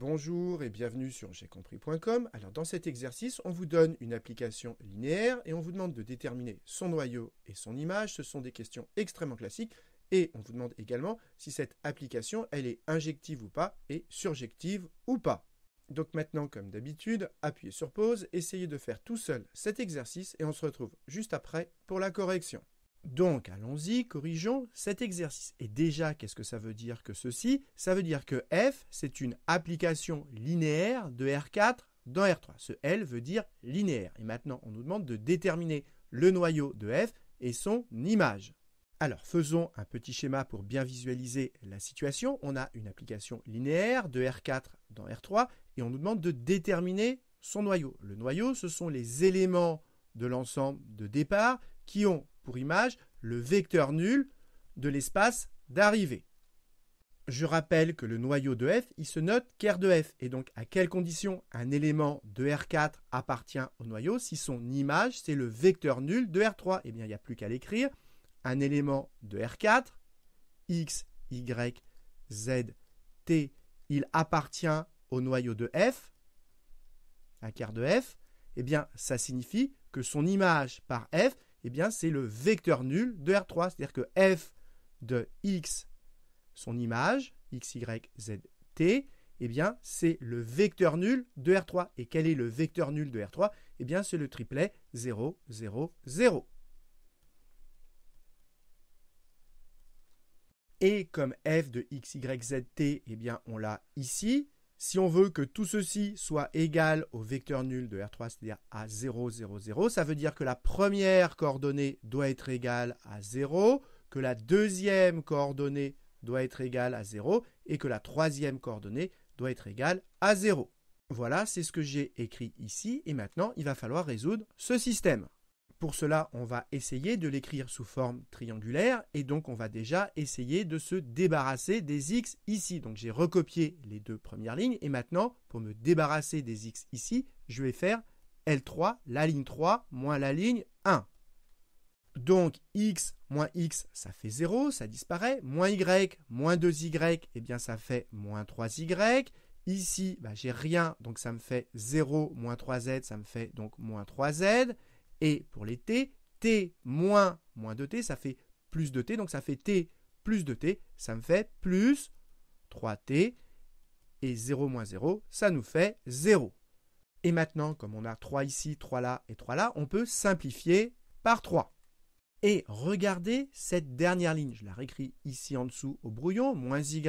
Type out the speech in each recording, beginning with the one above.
Bonjour et bienvenue sur compris.com. Alors dans cet exercice, on vous donne une application linéaire et on vous demande de déterminer son noyau et son image. Ce sont des questions extrêmement classiques et on vous demande également si cette application, elle est injective ou pas et surjective ou pas. Donc maintenant, comme d'habitude, appuyez sur pause, essayez de faire tout seul cet exercice et on se retrouve juste après pour la correction. Donc, allons-y, corrigeons cet exercice. Et déjà, qu'est-ce que ça veut dire que ceci Ça veut dire que f, c'est une application linéaire de R4 dans R3. Ce L veut dire linéaire. Et maintenant, on nous demande de déterminer le noyau de f et son image. Alors, faisons un petit schéma pour bien visualiser la situation. On a une application linéaire de R4 dans R3 et on nous demande de déterminer son noyau. Le noyau, ce sont les éléments de l'ensemble de départ qui ont pour image le vecteur nul de l'espace d'arrivée. Je rappelle que le noyau de F, il se note qu'R de F. Et donc, à quelles conditions un élément de R4 appartient au noyau si son image, c'est le vecteur nul de R3 Eh bien, il n'y a plus qu'à l'écrire. Un élément de R4, X, Y, Z, T, il appartient au noyau de F, à quart de F. Eh bien, ça signifie que son image par F, eh bien c'est le vecteur nul de R3. C'est-à-dire que f de x, son image, x, y, z, t, eh bien c'est le vecteur nul de R3. Et quel est le vecteur nul de R3 Eh bien c'est le triplet 0, 0, 0. Et comme f de x, y, z, t, eh bien on l'a ici, si on veut que tout ceci soit égal au vecteur nul de R3, c'est-à-dire à 0, 0, 0, ça veut dire que la première coordonnée doit être égale à 0, que la deuxième coordonnée doit être égale à 0 et que la troisième coordonnée doit être égale à 0. Voilà, c'est ce que j'ai écrit ici et maintenant il va falloir résoudre ce système. Pour cela, on va essayer de l'écrire sous forme triangulaire et donc on va déjà essayer de se débarrasser des x ici. Donc j'ai recopié les deux premières lignes et maintenant, pour me débarrasser des x ici, je vais faire L3, la ligne 3, moins la ligne 1. Donc x moins x, ça fait 0, ça disparaît. Moins y, moins 2y, et eh bien ça fait moins 3y. Ici, bah, j'ai rien, donc ça me fait 0, moins 3z, ça me fait donc moins 3z. Et pour les t, t moins moins 2t, ça fait plus de t, donc ça fait t plus 2t, ça me fait plus 3t, et 0 moins 0, ça nous fait 0. Et maintenant, comme on a 3 ici, 3 là et 3 là, on peut simplifier par 3. Et regardez cette dernière ligne, je la réécris ici en dessous au brouillon, moins y,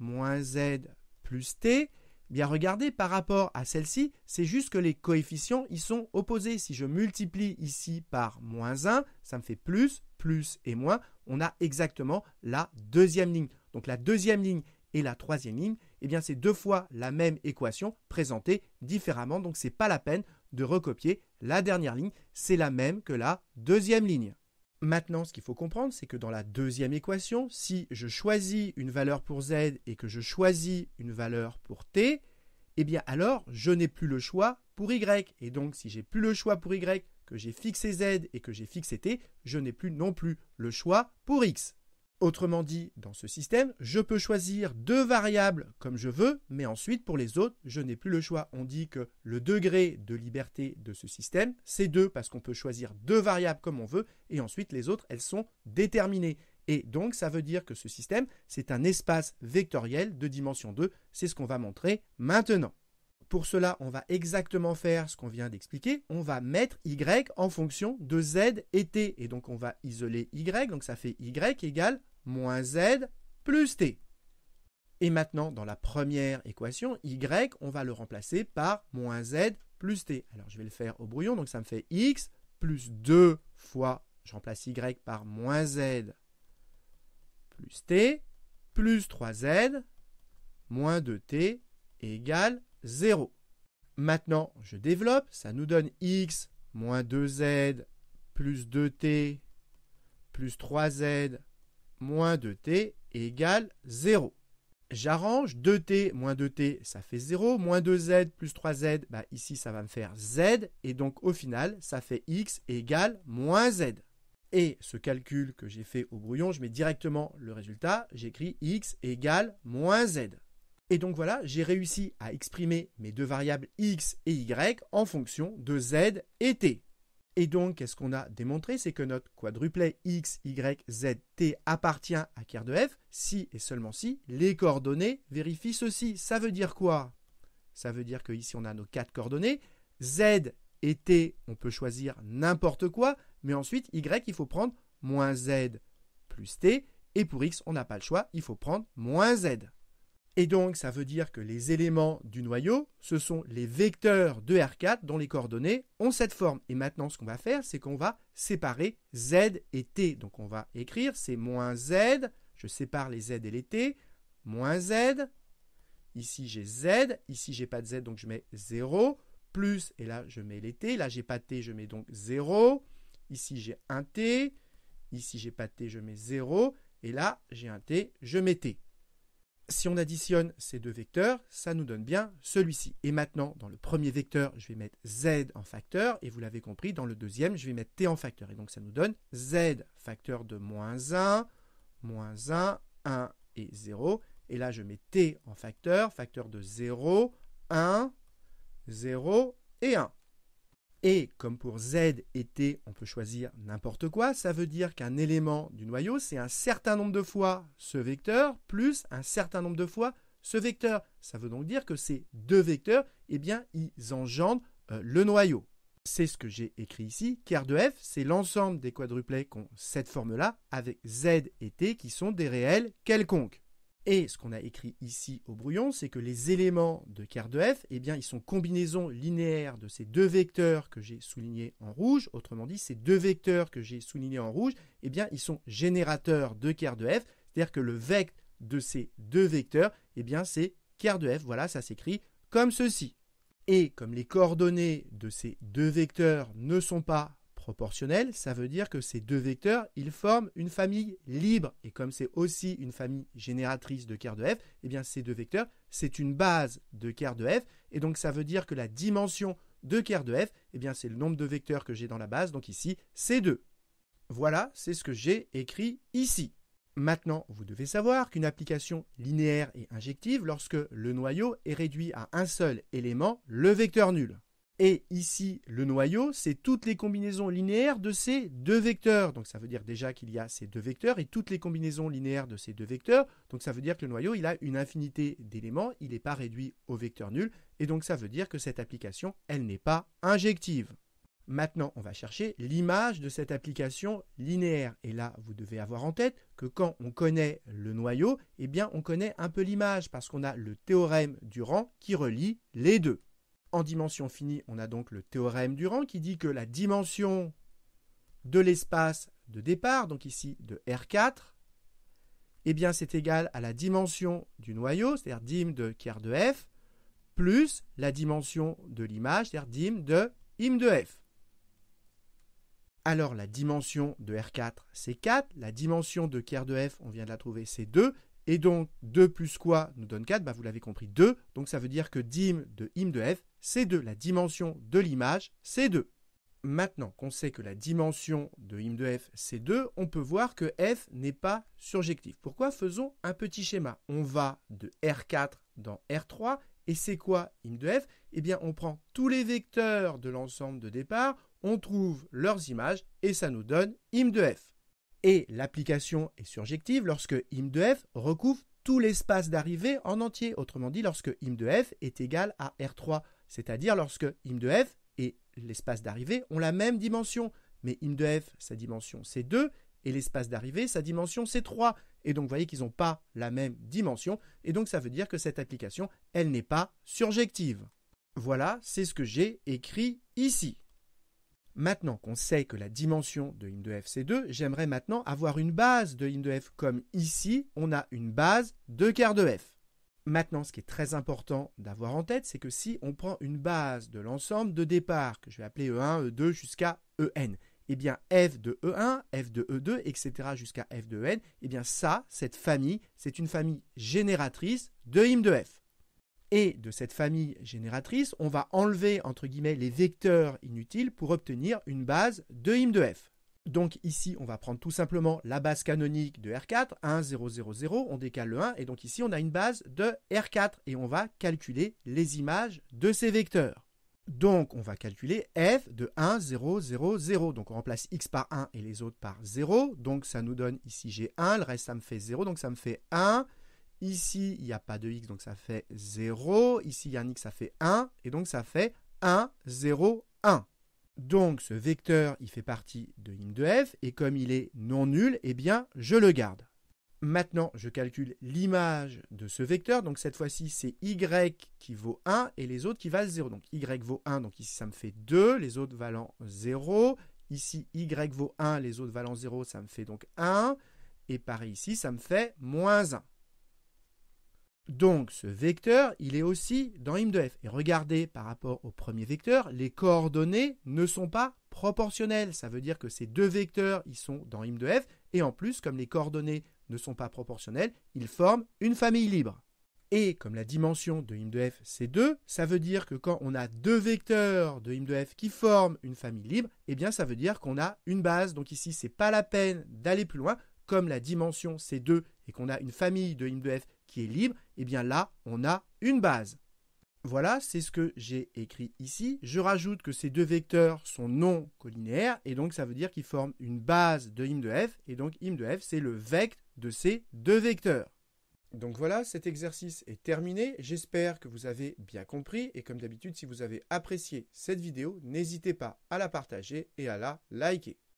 moins z, plus t bien regardez, par rapport à celle-ci, c'est juste que les coefficients ils sont opposés. Si je multiplie ici par moins 1, ça me fait plus, plus et moins. On a exactement la deuxième ligne. Donc la deuxième ligne et la troisième ligne, eh bien c'est deux fois la même équation présentée différemment. Donc ce n'est pas la peine de recopier la dernière ligne, c'est la même que la deuxième ligne. Maintenant, ce qu'il faut comprendre, c'est que dans la deuxième équation, si je choisis une valeur pour z et que je choisis une valeur pour t, eh bien alors je n'ai plus le choix pour y. Et donc si j'ai plus le choix pour y, que j'ai fixé z et que j'ai fixé t, je n'ai plus non plus le choix pour x. Autrement dit, dans ce système, je peux choisir deux variables comme je veux, mais ensuite pour les autres, je n'ai plus le choix. On dit que le degré de liberté de ce système, c'est 2, parce qu'on peut choisir deux variables comme on veut, et ensuite les autres, elles sont déterminées. Et donc, ça veut dire que ce système, c'est un espace vectoriel de dimension 2. C'est ce qu'on va montrer maintenant. Pour cela, on va exactement faire ce qu'on vient d'expliquer. On va mettre y en fonction de z et t. Et donc, on va isoler y. Donc, ça fait y égale moins z plus t. Et maintenant, dans la première équation, y, on va le remplacer par moins z plus t. Alors, je vais le faire au brouillon, donc ça me fait x plus 2 fois, je remplace y par moins z plus t, plus 3z, moins 2t égale 0. Maintenant, je développe, ça nous donne x moins 2z plus 2t plus 3z moins 2t égale 0. J'arrange 2t moins 2t, ça fait 0, moins 2z plus 3z, bah ici ça va me faire z, et donc au final ça fait x égale moins z. Et ce calcul que j'ai fait au brouillon, je mets directement le résultat, j'écris x égale moins z. Et donc voilà, j'ai réussi à exprimer mes deux variables x et y en fonction de z et t. Et donc, qu'est-ce qu'on a démontré C'est que notre quadruplet x, y, z, t appartient à K de f si et seulement si les coordonnées vérifient ceci. Ça veut dire quoi Ça veut dire qu'ici, on a nos quatre coordonnées. z et t, on peut choisir n'importe quoi, mais ensuite, y, il faut prendre moins z plus t. Et pour x, on n'a pas le choix, il faut prendre moins z. Et donc, ça veut dire que les éléments du noyau, ce sont les vecteurs de R4 dont les coordonnées ont cette forme. Et maintenant, ce qu'on va faire, c'est qu'on va séparer Z et T. Donc, on va écrire, c'est moins Z, je sépare les Z et les T, moins Z, ici j'ai Z, ici j'ai pas de Z, donc je mets 0, plus, et là je mets les T, là j'ai pas de T, je mets donc 0, ici j'ai un T, ici j'ai pas de T, je mets 0, et là j'ai un T, je mets T si on additionne ces deux vecteurs, ça nous donne bien celui-ci. Et maintenant, dans le premier vecteur, je vais mettre z en facteur, et vous l'avez compris, dans le deuxième, je vais mettre t en facteur. Et donc ça nous donne z facteur de moins 1, moins 1, 1 et 0. Et là, je mets t en facteur, facteur de 0, 1, 0 et 1. Et comme pour Z et T, on peut choisir n'importe quoi, ça veut dire qu'un élément du noyau, c'est un certain nombre de fois ce vecteur plus un certain nombre de fois ce vecteur. Ça veut donc dire que ces deux vecteurs, eh bien, ils engendrent euh, le noyau. C'est ce que j'ai écrit ici. Ker de F, c'est l'ensemble des quadruplets qui ont cette forme-là, avec Z et T qui sont des réels quelconques. Et ce qu'on a écrit ici au brouillon, c'est que les éléments de quart de f, eh bien, ils sont combinaisons linéaires de ces deux vecteurs que j'ai soulignés en rouge. Autrement dit, ces deux vecteurs que j'ai soulignés en rouge, eh bien, ils sont générateurs de quart de f. C'est-à-dire que le vecteur de ces deux vecteurs, eh bien, c'est quart de f. Voilà, ça s'écrit comme ceci. Et comme les coordonnées de ces deux vecteurs ne sont pas proportionnel, ça veut dire que ces deux vecteurs, ils forment une famille libre. Et comme c'est aussi une famille génératrice de k de F, eh bien ces deux vecteurs, c'est une base de k de F. Et donc ça veut dire que la dimension de k de F, eh bien c'est le nombre de vecteurs que j'ai dans la base. Donc ici, c'est 2. Voilà, c'est ce que j'ai écrit ici. Maintenant, vous devez savoir qu'une application linéaire est injective lorsque le noyau est réduit à un seul élément, le vecteur nul. Et ici, le noyau, c'est toutes les combinaisons linéaires de ces deux vecteurs. Donc ça veut dire déjà qu'il y a ces deux vecteurs et toutes les combinaisons linéaires de ces deux vecteurs. Donc ça veut dire que le noyau, il a une infinité d'éléments, il n'est pas réduit au vecteur nul. Et donc ça veut dire que cette application, elle n'est pas injective. Maintenant, on va chercher l'image de cette application linéaire. Et là, vous devez avoir en tête que quand on connaît le noyau, eh bien on connaît un peu l'image parce qu'on a le théorème du rang qui relie les deux. En dimension finie, on a donc le théorème du rang qui dit que la dimension de l'espace de départ, donc ici de R4, eh bien c'est égal à la dimension du noyau, c'est-à-dire dim de Kier de F, plus la dimension de l'image, c'est-à-dire dim de im de F. Alors la dimension de R4, c'est 4, la dimension de Kier de F, on vient de la trouver, c'est 2, et donc 2 plus quoi nous donne 4, bah, vous l'avez compris, 2, donc ça veut dire que dim de im de F, c'est 2. La dimension de l'image, c'est 2. Maintenant qu'on sait que la dimension de im e de f, c'est 2, on peut voir que f n'est pas surjectif. Pourquoi Faisons un petit schéma. On va de R4 dans R3. Et c'est quoi im e de f Eh bien, on prend tous les vecteurs de l'ensemble de départ, on trouve leurs images et ça nous donne im e de f. Et l'application est surjective lorsque im de f recouvre tout l'espace d'arrivée en entier. Autrement dit, lorsque im de f est égal à R3 c'est-à-dire lorsque im de f et l'espace d'arrivée ont la même dimension. Mais im de f, sa dimension c'est 2, et l'espace d'arrivée, sa dimension c'est 3. Et donc vous voyez qu'ils n'ont pas la même dimension, et donc ça veut dire que cette application, elle n'est pas surjective. Voilà, c'est ce que j'ai écrit ici. Maintenant qu'on sait que la dimension de im de f c'est 2, j'aimerais maintenant avoir une base de im de f comme ici, on a une base de quart de f. Maintenant, ce qui est très important d'avoir en tête, c'est que si on prend une base de l'ensemble de départ, que je vais appeler E1, E2 jusqu'à EN, et eh bien f de E1, f de E2, etc. jusqu'à f de EN, et eh bien ça, cette famille, c'est une famille génératrice de im de f. Et de cette famille génératrice, on va enlever entre guillemets les vecteurs inutiles pour obtenir une base de im de f. Donc ici, on va prendre tout simplement la base canonique de R4, 1, 0, 0, 0, on décale le 1, et donc ici, on a une base de R4, et on va calculer les images de ces vecteurs. Donc, on va calculer f de 1, 0, 0, 0. Donc, on remplace x par 1 et les autres par 0. Donc, ça nous donne ici j'ai 1, le reste, ça me fait 0, donc ça me fait 1. Ici, il n'y a pas de x, donc ça fait 0. Ici, il y a un x, ça fait 1. Et donc, ça fait 1, 0, 1. Donc ce vecteur, il fait partie de im de f, et comme il est non nul, eh bien je le garde. Maintenant, je calcule l'image de ce vecteur. Donc cette fois-ci, c'est y qui vaut 1 et les autres qui valent 0. Donc y vaut 1, donc ici ça me fait 2, les autres valant 0. Ici, y vaut 1, les autres valant 0, ça me fait donc 1. Et pareil ici, ça me fait moins 1. Donc ce vecteur, il est aussi dans im de f. Et regardez, par rapport au premier vecteur, les coordonnées ne sont pas proportionnelles. Ça veut dire que ces deux vecteurs, ils sont dans im de f. Et en plus, comme les coordonnées ne sont pas proportionnelles, ils forment une famille libre. Et comme la dimension de im de f, c'est 2, ça veut dire que quand on a deux vecteurs de im de f qui forment une famille libre, eh bien ça veut dire qu'on a une base. Donc ici, ce n'est pas la peine d'aller plus loin. Comme la dimension c'est 2 et qu'on a une famille de im de f est libre, et eh bien là, on a une base. Voilà, c'est ce que j'ai écrit ici. Je rajoute que ces deux vecteurs sont non collinéaires, et donc ça veut dire qu'ils forment une base de im de f, et donc im de f, c'est le vec de ces deux vecteurs. Donc voilà, cet exercice est terminé. J'espère que vous avez bien compris, et comme d'habitude, si vous avez apprécié cette vidéo, n'hésitez pas à la partager et à la liker.